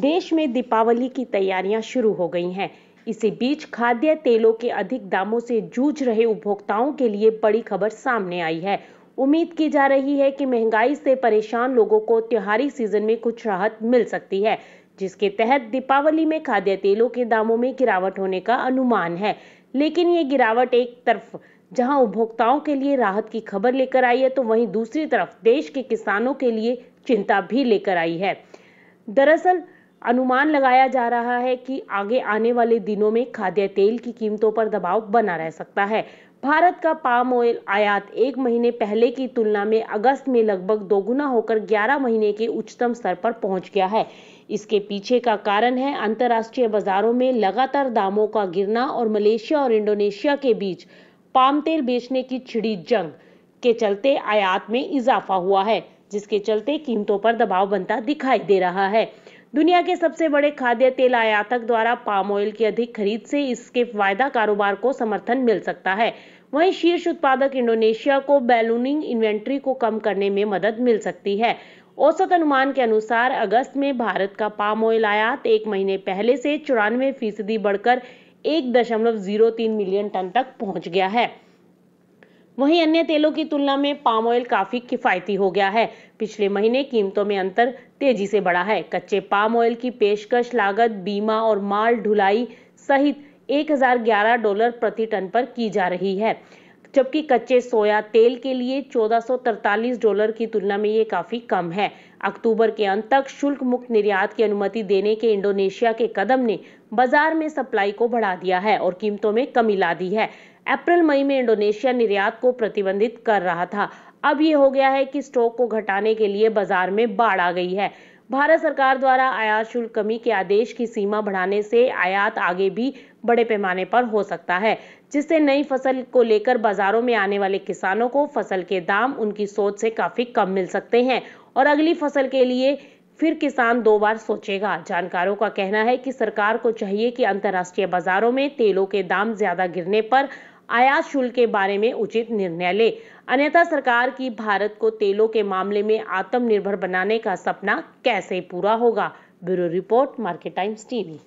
देश में दीपावली की तैयारियां शुरू हो गई हैं इसी बीच खाद्य तेलों के अधिक दामों से जूझ रहे उपभोक्ताओं के लिए बड़ी खबर सामने आई है उम्मीद की जा रही है कि महंगाई से परेशान लोगों को त्योहारी सीजन में कुछ राहत मिल सकती है जिसके तहत दीपावली में खाद्य तेलों के दामों में गिरावट होने का अनुमान है लेकिन ये गिरावट एक तरफ जहां उपभोक्ताओं के लिए राहत की खबर लेकर आई है तो वहीं दूसरी तरफ देश के किसानों के लिए चिंता भी लेकर आई है दरअसल अनुमान लगाया जा रहा है कि आगे आने वाले दिनों में खाद्य तेल की कीमतों पर दबाव बना रह सकता है भारत का पाम ऑयल आयात एक महीने पहले की तुलना में अगस्त में लगभग दोगुना होकर 11 महीने के उच्चतम स्तर पर पहुंच गया है इसके पीछे का कारण है अंतर्राष्ट्रीय बाजारों में लगातार दामों का गिरना और मलेशिया और इंडोनेशिया के बीच पाम तेल बेचने की छिड़ी जंग के चलते आयात में इजाफा हुआ है जिसके चलते कीमतों पर दबाव बनता दिखाई दे रहा है दुनिया के सबसे बड़े खाद्य तेल आयातक द्वारा पाम ऑयल की अधिक खरीद से इसके वायदा कारोबार को समर्थन मिल सकता है वहीं शीर्ष उत्पादक इंडोनेशिया को बैलूनिंग इन्वेंट्री को कम करने में मदद मिल सकती है औसत अनुमान के अनुसार अगस्त में भारत का पाम ऑयल आयात एक महीने पहले से चौरानवे फीसदी बढ़कर एक दशमलव जीरो तीन मिलियन टन तक पहुंच गया है वहीं अन्य तेलों की तुलना में पाम ऑयल काफी किफायती हो गया है पिछले महीने कीमतों में अंतर तेजी से बढ़ा है कच्चे पाम ऑयल की पेशकश लागत बीमा और माल ढुलाई सहित 1011 डॉलर प्रति टन पर की जा रही है जबकि कच्चे सोया तेल के लिए 1443 डॉलर की तुलना में ये काफ़ी कम है अक्टूबर के अंत तक शुल्क मुक्त निर्यात की अनुमति देने के इंडोनेशिया के कदम ने बाजार में सप्लाई को बढ़ा दिया है और कीमतों में कमी ला दी है अप्रैल मई में इंडोनेशिया निर्यात को प्रतिबंधित कर रहा था अब ये हो गया है कि स्टॉक को घटाने के लिए बाजार में बाढ़ आ गई है भारत सरकार द्वारा आयात शुल्क कमी के आदेश की सीमा बढ़ाने से आयात आगे भी बड़े पैमाने पर हो सकता है जिससे नई फसल को लेकर बाजारों में आने वाले किसानों को फसल के दाम उनकी सोच से काफी कम मिल सकते हैं और अगली फसल के लिए फिर किसान दो बार सोचेगा जानकारों का कहना है कि सरकार को चाहिए कि अंतर्राष्ट्रीय बाजारों में तेलों के दाम ज्यादा गिरने पर आयात शुल्क के बारे में उचित निर्णय ले अन्यथा सरकार की भारत को तेलों के मामले में आत्मनिर्भर बनाने का सपना कैसे पूरा होगा bureau report market times TV